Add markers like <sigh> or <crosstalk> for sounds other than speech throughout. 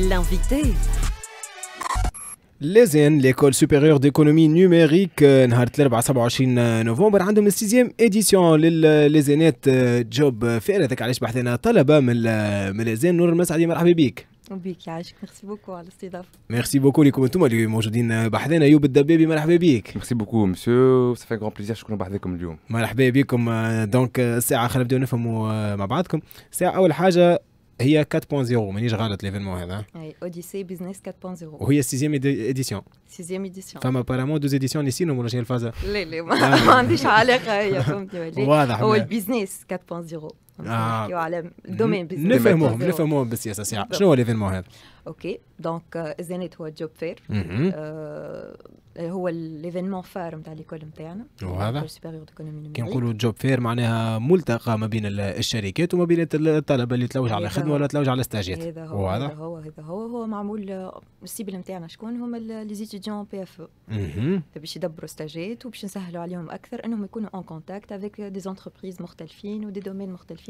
L'invité. لازم ليكول سوبيريور ديكونومي نيميريك آه، نهار الاربعاء آه، 27 نوفمبر عندهم السيزيام اديسيون للزينات آه، جوب فير هذاك علاش بحثنا طلبه من من لازم نور المسعدي مرحبا بك وبيك يعيشك ميرسي بوكو على الاستضافه ميرسي بوكو ليكم انتم اللي موجودين بحثنا يوب الدبابي مرحبا بك ميرسي بوكو مسيو سافي غران بليزير شكون بحذاكم اليوم مرحبا بكم دونك الساعه خلينا نبداو نفهموا مع بعضكم الساعه اول حاجه Il y a 4.0, mais je vais regarder l'événement. Oui, Odyssey Business 4.0. Oui, 6ème édition. 6ème édition. Apparemment, deux éditions ici, nous avons fait ça. Oui, c'est ça. Il y a un business 4.0. نحكيو على دومين نفهموهم نفهموهم بالسياسه ساعه شنو هو ليفينمون هذا؟ اوكي دونك الزانيت هو جوب فير هو ليفينمون فار نتاع ليكول نتاعنا وهذا كي نقولوا جوب فير معناها ملتقى ما بين الشركات وما بين الطلبه اللي تلوج على خدمه ولا تلوج على ستاجات هذا هو هذا هو هذا هو هو معمول السيبل نتاعنا شكون هما لي زيتيديون بي اف او باش يدبروا ستاجات وباش نسهلوا عليهم اكثر انهم يكونوا اون كونتاكت افيك دي زونتربريز مختلفين ودي دومين مختلفين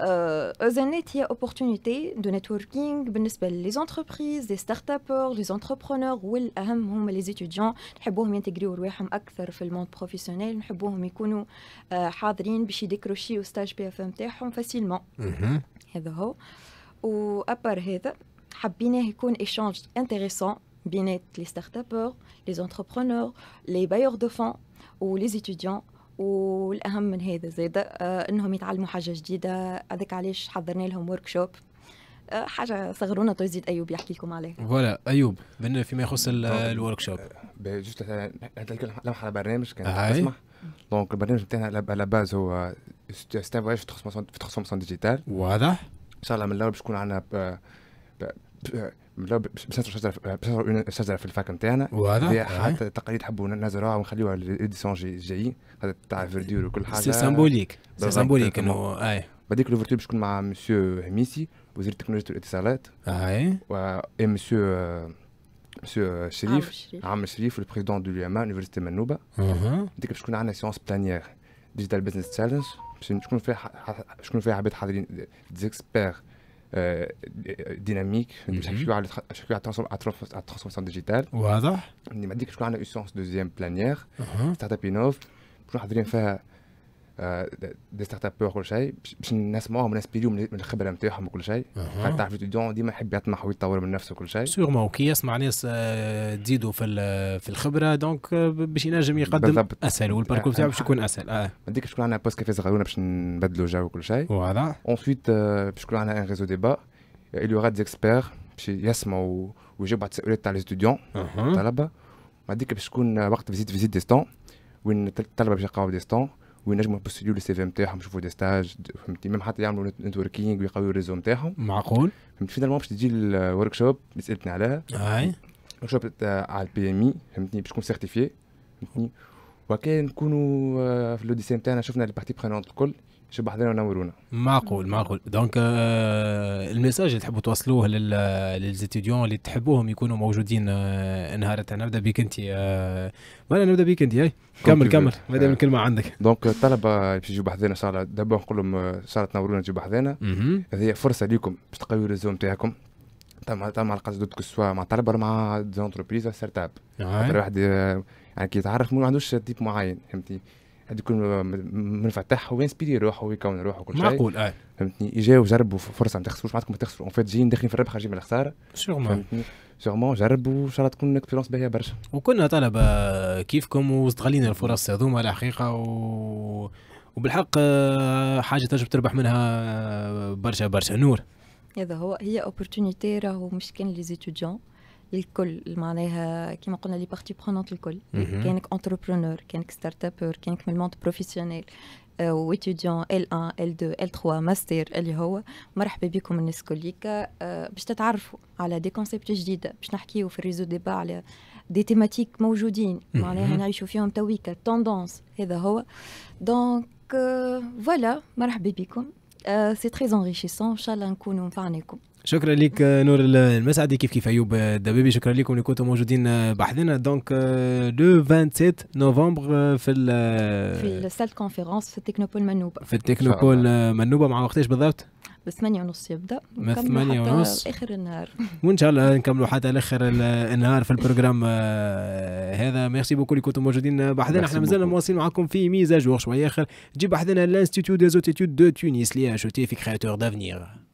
Euh, il y a opportunité de networking بالنسبة les entreprises, les start-upers, les entrepreneurs ou les étudiants نحبوهم ينتجريو رواحهم أكثر في الموند بروفيسيونيل نحبوهم يكونوا حاضرين باش échange intéressant les start-upers, les entrepreneurs, les bailleurs de fonds ou les étudiants والاهم من هذا آه انهم يتعلموا حاجه جديده هذاك علاش حضرنا لهم ورك شوب آه، حاجه صغرونا تزيد ايوب يحكي لكم عليها فوالا ايوب فيما يخص الورك شوب آه، جوست لمحه على برنامج كان تسمح دونك البرنامج نتاعنا على باز هو ستان فواياج في ديجيتال واضح ان شاء الله من الاول باش يكون عندنا شجره في الفاك نتاعنا وهذا حتى تقاليد حبوا نزرعوها ونخليوها للإديسيون الجاي تاع فيردور وكل حاجه سي سامبوليك سي سامبوليك انه اي بعديك لوفرتور باش تكون مع مسيو هميسي وزير التكنولوجيا والاتصالات اي آه. و مسيو مسيو شريف عم شريف البريزيدون دو ليما يونيفرسيتي منوبه ديك باش تكون عندنا سيونس بلانيير ديجيتال بزنس تشالنج باش تكون فيها شكون فيها عباد حاضرين ديزيكسبير Euh, dynamique, dynamique chaque fois à à transformation digitale voilà On m'a dit que je crois une deuxième planière uh -huh. startup innov pour revenir faire دي ستارت اب وكل شيء باش الناس بيديو من الخبره نتاعهم وكل شيء أه. تعرف الاتيديون ديما يحب يطمح ويطور من نفسه وكل شيء سيغمون كي يسمع ناس آه، تزيدوا في في الخبره دونك آه، باش ينجم يقدم بالضبط. اسهل والباركور نتاعو باش يكون اسهل اه ما نديكش شكون عندنا بوست كافي صغيرونه باش نبدلوا جو وكل شيء فوالا اونسويت آه، باش يكون عندنا ان ريزو ديبا اللي يوغا ديكسبير باش يسمعوا ويجاوبوا بعض التساؤلات تاع ستوديون الطلبه ما باش تكون وقت فيزيت فيزيت ديستون وين الطلبه باش يلقاو ديستون وينجموا يبوستوليو للسي في نتاعهم يشوفوا دي ستاج فهمتي ميم حتى يعملوا نتوركينغ ويقويوا الريزو نتاعهم معقول فهمت فينالمون باش تجي الورك شوب اللي سالتني عليها اي ورك شوب على البي ام اي فهمتني باش تكون سيرتيفي فهمتني وكان نكونوا آه، في الاوديسي نتاعنا شفنا البارتي برينونت الكل شبح ذنا ونورونا معقول معقول دونك آه euh, المساج اللي تحبوا توصلوه للزيتيديون اللي تحبوهم يكونوا موجودين آه نهار نبدا بك انت آه نبدا بك انت هاي كمل euh, كمل مادام آه. الكلمه عندك دونك الطلبه باش يجوا بحذانا ان شاء الله دابا نقول لهم الله تنورونا تجوا بحذنا هذه فرصه ليكم باش تقويوا الريزو نتاعكم تم على مع القصد سوا مع طلب مع زونتربريز ستارت اب واحد آه، يعني كي يتعرف ما عندوش تيب معين فهمتي حد يكون منفتح وينسبيري روحه ويكون روحه وكل شيء معقول اه فهمتني يجاو جربوا فرصه ما تخسروش معناتكم ما تخسروا اون فيت جايين داخلين في الربح خارجين من الخساره سيغمون سيغمون جربوا ان شاء الله تكون اكسبيرونس باهيه برشا وكنا طلبه آه، كيفكم واستغلينا الفرص هذوما الحقيقه و... وبالحق آه، حاجه تنجم تربح منها آه، برشا برشا نور هذا هو هي اوبورتونيتي راهو مش كان لي زيتوديون Il y a, qui les entrepreneurs, prenantes entrepreneurs, les les entrepreneurs, les entrepreneurs, les les entrepreneurs, les entrepreneurs, l entrepreneurs, les entrepreneurs, les entrepreneurs, les entrepreneurs, les entrepreneurs, شكرا لك آه، نور المسعدي كيف كيف ايوب آه، الدبيبي شكرا لكم اللي كنتم موجودين بحذنا دونك لو 27 نوفمبر في ال آه، في السال كونفيرونس في التكنوبول منوبه في التكنوبول منوبه مع وقتاش بالضبط؟ ب 8 ونص يبدا من 8 ونص اخر النهار <laughs> وان شاء الله نكملوا حتى لاخر النهار في البروجرام هذا ميرسي بوكو اللي كنتم موجودين بحذنا احنا مازلنا مواصلين معكم في ميزاج شويه اخر جيب بحذنا لانستيتيو زوتيتيود دو تونس اش تي في كرياتور دافنيغ